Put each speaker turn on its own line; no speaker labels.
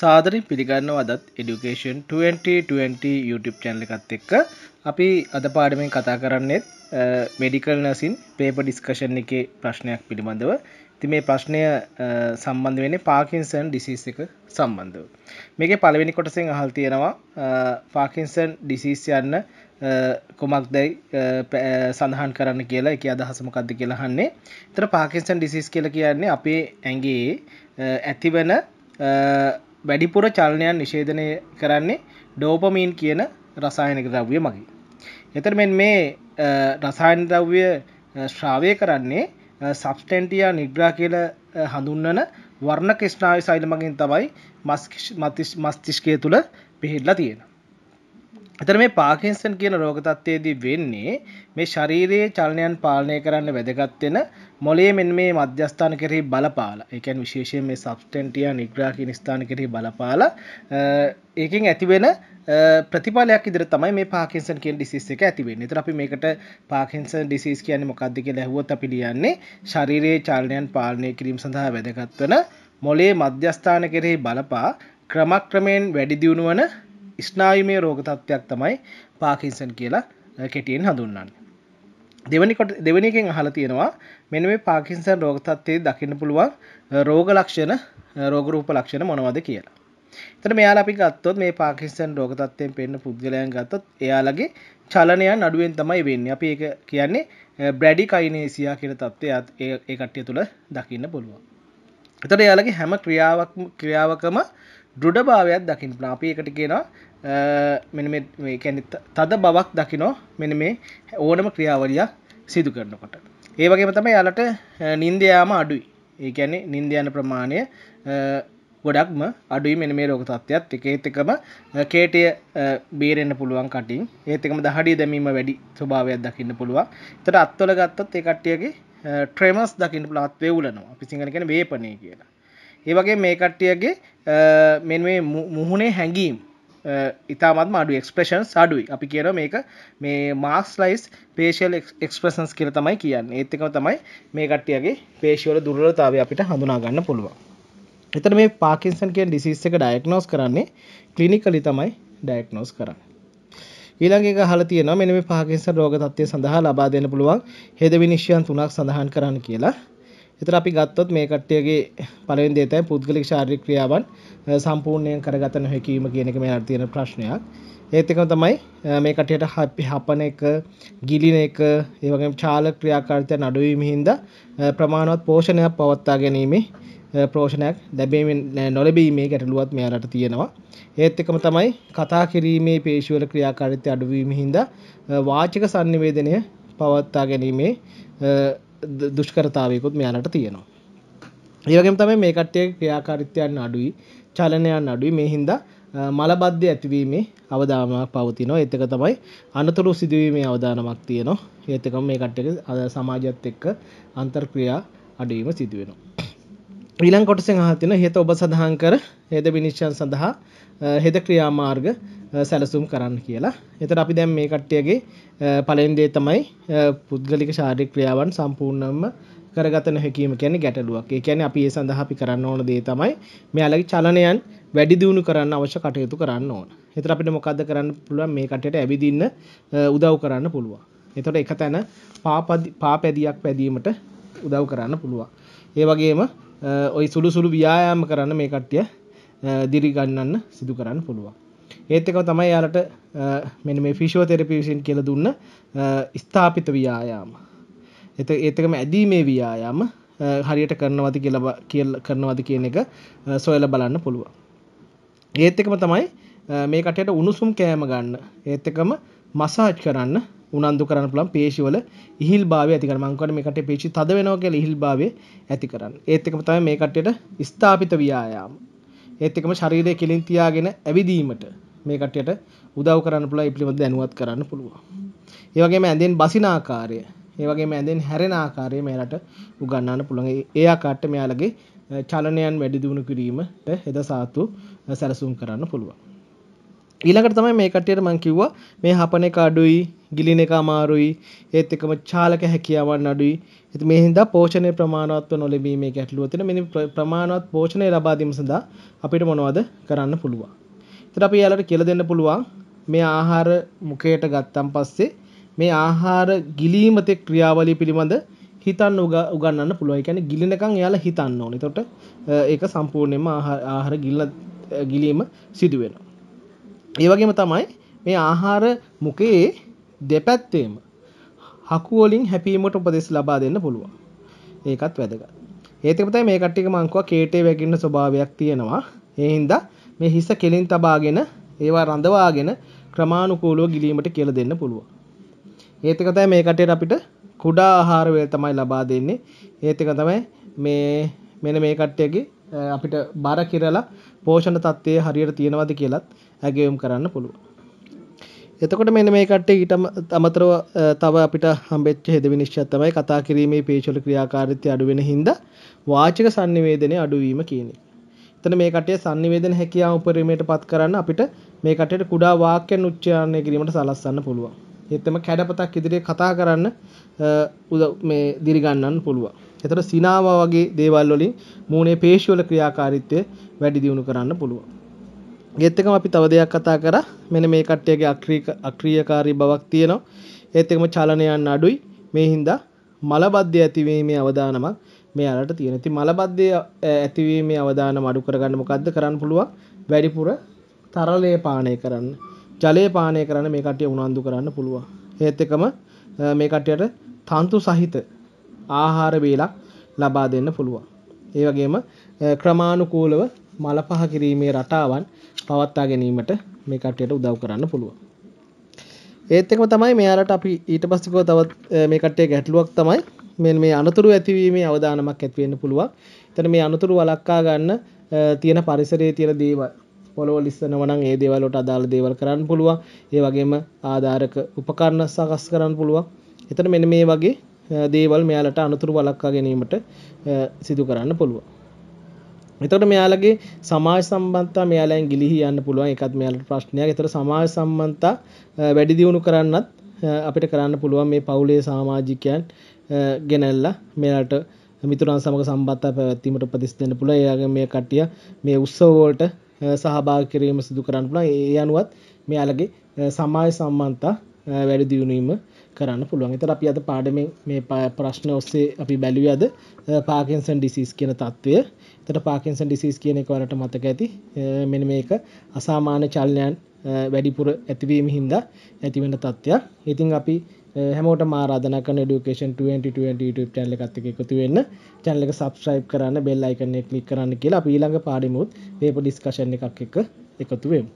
සාදරින් පිළිගන්නව අදත් එඩුකේෂන් 2020 YouTube චැනල එකත් එක්ක අපි අද පාඩමෙන් කතා කරන්නෙත් මෙඩිකල් නසින් පේප ඩිස්කෂන් එක ප්‍රශ්නයක් පිළිබඳව ති මේ ප්‍රශ්නය සම්බන්ධ වෙන පාකින්සන් ඩිසිස් එක සම්බන්ධව මේක පළවෙනි කොටසෙන් අහල් තියෙනවා පාකින්සන් ඩිසිස් යන්න කුමක් දැයි සඳහන් කරන්න කියලා එක අදහසමකක්ද කියලාහන්නේ තර පාකින්සන් ඩිසිස් කියල කියන්නේ අපේ ඇගේ ඇතිවන වැඩිපුර චලනයන් නිශේධනය කරන්නේ ඩෝපමීන් කියන රසායනක දව්‍ය මගේ. එතර මෙන් මේ රසායන දව්‍ය ශ්‍රාවය කරන්නේ සබස්ටන්ටියා නිග්‍රා කියල හඳුන්නන වර්ණ කිෂ්නාව සයිල මගින් තබයි මස්තිෂ්කය තුළ පිහිල්ලා තියෙන. එතන මේ පාකින්සන් කියන රෝග තත්ත්වයේදී වෙන්නේ මේ ශරීරයේ චලනයන් පාලනය කරන්න වැදගත් වෙන මොළයේ මෙන්න මේ මධ්‍යස්ථාන කෙරෙහි බලපාලා. ඒ කියන්නේ විශේෂයෙන් මේ සබ්ස්ටෙන්ටියා නිග්‍රා කියන ස්ථාන කෙරෙහි බලපාලා ඒකෙන් ඇතිවෙන ප්‍රතිඵලයක් ඉදිරියට තමයි මේ පාකින්සන් කියන ඩිසීස් එක ඇති වෙන්නේ. ඒතර අපි මේකට පාකින්සන් ඩිසීස් කියන්නේ මොකක්ද කියලා ඇහුවොත් අපි ලියන්නේ ශරීරයේ චලනයන් පාලනය කිරීම සඳහා වැදගත් වෙන මොළයේ මධ්‍යස්ථාන කෙරෙහි බලපා ක්‍රමක්‍රමයෙන් වැඩි දියුණු වන ස්නායුමය රෝග තත්ත්වයක් තමයි පාකින්සන් කියලා කෙටියෙන් හඳුන්නන්න. දෙවනිකොට දෙවනිකෙන් අහල තියෙනවා මෙන මේ පාකින්සන් රෝගතත්වය දකින්න පුළුවන් රෝග ලක්ෂණ රෝගරූප ලක්ෂණ මොනවද කියලා. එතන මෙයාලා අපි ගත්තොත් මේ පාකිස්තන් රෝග තත්ත්වයෙන් පෙන්න පුද්ගලයන් ගත්තොත් එයාලගේ චලනයන් අඩුවෙන් තමයි වෙන්නේ. අපි ඒක කියන්නේ බ්‍රැඩි කයිනේසියා කියන තත්ත්වයත් ඒ කට්ටිය තුළ දකින්න පුළුවන්. එතකොට එයාලගේ හැම ක්‍රියාවක් ක්‍රියාවකම ඩුඩ භාවයක් දකිින් නාපි එකට කියනවා මෙ තද බවක් දකිනෝ මෙන මේ ඕනම ක්‍රියාවලියක් සිදු කරනකොට ඒවගේ තම යාලට නින්දයාම අඩුයි ඒකැනෙ නින්දයන ප්‍රමාණය ගොඩක්ම අඩුයි මෙන මේ රෝග තත්ත්වයක් එක ඒතකම කේටය බේරෙන්න්න පුළුවන් කටින් ඒතකම දහඩි දැමීම වැඩි ස්වභාවයක් දකින්න පුළුවන් තට අත්වල ගත්තොත් ඒ කට්ටියගේ ට්‍රේමස් දකින්න ලාත්වේ වලනවා පිසිංහලගෙන වේපනය කියලා ඒවගේ මේ කට්ටියගේ මෙ මේ මුහුණේ හැඟීම් ඉතාමත් අඩු එක්ස්ප්‍රේෂන් සඩුයි අපි කියන මේක මේ මාක්ස් ලයිස් පේශල් එක්ස්ප්‍රසන්ස් කියර තමයි කියන්න ඒත්තකම තමයි මේ කට්ටියගේ පේශවල දුරලතාව අපිට හඳුනාගන්න පුළුවන් එතර මේ පාකින්සන් කියෙන් ඩිසිස් එක ඩයික්නෝස් කරන්නේ කලිනිකලි තමයි ඩයික්නෝස් කරන්න ඊළගේ හල තියන මෙ මේ පාකින්සන් රෝගතත්වය සඳහා ලබා දෙන්න පුළුවන් හෙද විනිශ්්‍යයන් තුනක් සඳහන් කරන්න කියලා එතන අපි ගත්තොත් මේ කට්ටියගේ පළවෙනි දේ තමයි පුද්ගලික ශාරීරික ක්‍රියාවන් සම්පූර්ණයෙන් කරගත නොහැකි වීම කියන එක මෙයාට තියෙන ප්‍රශ්නයක්. ඒත් එකම තමයි මේ කට්ටියට හපන එක, ගිලින එක, ඒ වගේම චාල ක්‍රියාකාරීත්වයන් අඩු වීම හින්දා ප්‍රමාණවත් පෝෂණයක් පවත්වා ගැනීමේ ප්‍රෝෂණයක් ලැබෙමින් නොලැබීමේ ගැටලුවත් මෙයාලට තියෙනවා. ඒත් එකම තමයි කතා කිරීමේ පේශීවල ක්‍රියාකාරීත්වය අඩු වීම හින්දා වාචික sannivedanaya පවත්වා ගැනීමේ දුෂ්කරතාවයකුත් මෙයාලට තියෙනවා. ඒවගේම තමයි මේ කට්ටිය ක්‍රියාකාරිත්වයන් අඩුයි චලනයන් අඩුයි මේ හින්දා මලබද්ධය ඇතිවීමේ අවධානමක් පවතිනවා එතක තමයි අනතුරු සිදුවීමේ අවධානමක් තියෙනවා ඒතකම මේ කට්ටක අද සමාජත් එක්ක අන්තර්ක්‍රියා අඩුවීම සිදුවෙනවා. ඊළං කොටසෙන් අහතින හෙත ඔබ සඳහන් කර හෙද විනිශ්චන් සඳහා හෙද ක්‍රියාමාර්ග සැලසුම් කරන්න කියලා. එතකොට අපි දැන් මේ කට්ටියගේ පළවෙනි දේ තමයි පුද්ගලික ශාරීරික ක්‍රියාවන් සම්පූර්ණයෙන්ම කරගත නොහැකීම කියන්නේ ගැටලුවක්. ඒ කියන්නේ අපි ඒ සඳහා අපි කරන්න ඕන දේ තමයි මෙයාලගේ චලනයන් වැඩි දියුණු කරන්න අවශ්‍ය කටයුතු කරන්න ඕන. එතකොට අපිට මොකද්ද කරන්න පුළුවන් මේ කට්ටියට ඇවිදින්න උදව් කරන්න පුළුවන්. එතකොට එක තැන පාපැදියක් පැදීමට උදව් කරන්න පුළුවන්. ඒ වගේම ওই සුළු සුළු ව්‍යායාම කරන්න මේ කට්ටිය දිරි ගන්නන්න සිදු කරන්න පුළුවන්. ඒත් එකව තමයි යාලට මෙන්න මේ ෆිෂෝ තෙරපිවිසින් කියල දුන්න ස්ථාපිත ව්‍යායාම එත ඒතකම ඇදීමේ ව්‍යායාම හරියට කරනවති කියල කියල් කරනවද කියන එක සොයල බලන්න පුළුවන්. ඒත් එකම තමයි මේ කටයට උණුසුම් කෑම ගන්න ඒත් එකම මසාජ් කරන්න උනන්දු කරන පුළන් පේශිවල ඉහිල් භාව ඇතිකර මංකට මේ කට පේචි තද වෙනවා කියල ඉහිල් භාව ඇති කරන්න ඒත් එකම තමයි මේ කටයට ස්ථාපිත ව්‍යායාම ඒත් එකම ශරීරය කෙලින් තියාගෙන ඇවිදීමට මේ කට්ටියට උදව් කරන්න පුළුවන් ඒ පිළිබඳ දැනුවත් කරන්න පුළුවන්. ඒ වගේම ඇඳෙන් බසින ආකාරය, ඒ වගේම ඇඳෙන් හැරෙන ආකාරය මෙයාලට උගන්වන්න පුළුවන්. ඒ ආකාරයට මෙයාලගේ චලනයන් වැඩි දියුණු කිරීමට හෙදසාතු සැලසුම් කරන්න පුළුවන්. ඊළඟට තමයි මේ කට්ටියට මම කිව්වා මේ හපන එක අඩුයි, ගිලින එක අමාරුයි, ඒත් එකම චාලක හැකියාවන් අඩුයි. ඉතින් මේ හින්දා පෝෂණය ප්‍රමාණවත්ව නොලැබීමේ ගැටලුව තියෙන මෙනි ප්‍රමාණවත් පෝෂණය ලබා දීම සඳහා අපිට මොනවද කරන්න පුළුවන්? එතකොට අපි යාළුවට කියලා දෙන්න පුළුවන් මේ ආහාර මුඛයට ගත්තන් පස්සේ මේ ආහාර ගිලීම තේ ක්‍රියාවලිය පිළිබඳ හිතන්න උගන්නන්න පුළුවන්. ඒ කියන්නේ ගිලිනකන් එයාලා හිතන්න ඕනේ. එතකොට ඒක සම්පූර්ණයෙන්ම ආහාර ගිලන ගිලීම සිදු වෙනවා. ඒ වගේම තමයි මේ ආහාර මුකයේ දෙපැත්තේම හකු වලින් හැපීමට උපදෙස් ලබා දෙන්න පුළුවන්. ඒකත් වැදගත්. ඒත් එක තමයි මේ කට්ටියක මංකුව කේටේ වැගින්න ස්වභාවයක් තියෙනවා. ඒ හින්දා මේ හිස කෙලින් තබාගෙන ඒවා රඳවාගෙන ක්‍රමානුකූලව ගිලීමට කියලා දෙන්න පුළුවන්. ඒත් එක තමයි මේ කටේට අපිට කුඩා ආහාර වේල තමයි ලබා දෙන්නේ. ඒත් එක තමයි මේ මෙන්න මේ කට්ටියගේ අපිට බර කිරලා පෝෂණ තත්ත්වයේ හරියට තියෙනවද කියලත් ඇගයුම් කරන්න පුළුවන්. එතකොට මෙන්න මේ කට්ටිය ඊට අමතරව තව අපිට හම්බෙච්ච හෙද විනිශ්චයක් තමයි කතා කිරීමේ පේශවල ක්‍රියාකාරීත්වය අඩු වෙන හින්දා වාචික sannivedanaye අඩු වීම කියන එක. එතන මේ කටේ sannivedana හැකියාව උපරිමයට පත් කරන්න අපිට මේ කටේට කුඩා වාක්‍යයන් උච්චාරණය කිරීමට සලස්වන්න පුළුවන්. ඒත් කැඩපතක් ඉදිරියේ කතා කරන්න මේ දිරිගන්නන්න පුළුවන්. එතකොට සිනාව වගේ දේවල් වලින් මූණේ පේශි වල ක්‍රියාකාරීත්වය වැඩි දියුණු කරන්න පුළුවන්. ඒත් එකම අපි තව දෙයක් කතා කරා මෙන්න මේ කට්ටියගේ අක්‍රීය අක්‍රීයකාරී බවක් තියෙනවා. ඒත් එකම චලනයන් අඩුයි. මේ හින්දා මලබද්ධය ඇතිවීමේ අවදානමක් මේ අරට තියෙන. ඉතින් මලබද්ධය ඇතිවීමේ අවදානම අඩු කරගන්න මොකද්ද කරන්න පුළුවන්? වැඩිපුර තරලය පානය කරන්න. ජලය පානය කරන්න මේ කට්ටිය උනන්දු කරන්න පුළුවන්. ඒත් එකම මේ කට්ටියට තන්තු සහිත ආහාර වේලක් ලබා දෙන්න පුළුවන්. ඒ වගේම ක්‍රමානුකූලව මල පහ කිරීමේ රටාවන් පවත්වා ගැනීමට මේ කට්ටියට උදව් කරන්න පුළුවන්. ඒත් එකම තමයි මෙයාලට අපි ඊට පස්සේ තවත් මේ කට්ටිය ගැටලුවක් තමයි මෙන්න මේ අනතුරු ඇතිවීමේ අවදානමක් ඇති වෙන්න පුළුවන්. එතන මේ අනතුරු වළක්වා ගන්න තියෙන පරිසරයේ තියෙන දේවල් පොළොව ඉස්සනවා නම් ඒ දේවල් වලට අදාළ දේවල් කරන්න පුළුවන්. ඒ වගේම ආධාරක උපකරණ සකස් කරන්න පුළුවන්. එතන මෙන්න මේ වගේ දේවල් මෙයාලට අනතුරු වළක්වා ගැනීමට සිදු කරන්න පුළුවන්. එතකොට මෙයාලගේ සමාජ සම්බන්ධතා මෙයාලෙන් ගිලිහි යන්න පුළුවන්. ඒකත් මෙයාලට ප්‍රශ්නයක්. ඒතර සමාජ සම්බන්ධතා වැඩි දියුණු කරන්නත් අපිට කරන්න පුළුවන් මේ පවුලේ සාමාජිකයන් ගෙනැල්ලා මෙයාට මිතුරන් සමග සම්බන්ධතා පැවැත්වීමට උපදෙස් දෙන්න පුළුවන්. එයාගේ මේ කට්ටිය මේ උත්සව වලට සහභාගී කිරීම සිදු කරන්න පුළුවන්. ඒ අනුවත් මෙයාලගේ සමාජ සම්බන්ධතා වැඩි දියුණුවීම කරන්න පුළුවන්. එතකොට අපි අද පාඩමෙන් මේ ප්‍රශ්න ඔස්සේ අපි බැලුවේ අද පාකින්සන් ඩිසීස් කියන తත්වය. එතකොට පාකින්සන් ඩිසීස් කියන එක වලට මතක ඇති. මෙන්න මේක අසාමාන්‍ය චලනයන් වැඩිපුර ඇතිවීම හින්දා ඇතිවෙන තත්ත්වයක්. ඉතින් අපි හැමෝට මාරාධනා කරන ඩියුකේෂන් 2020 YouTube channel එකත් එක්ක එකතු වෙන්න channel එක subscribe කරන්න bell icon එක click කරන්න කියලා අපි ඊළඟ පාඩෙමුත් මේක discussion එකක් එක්ක එකතු වෙමු.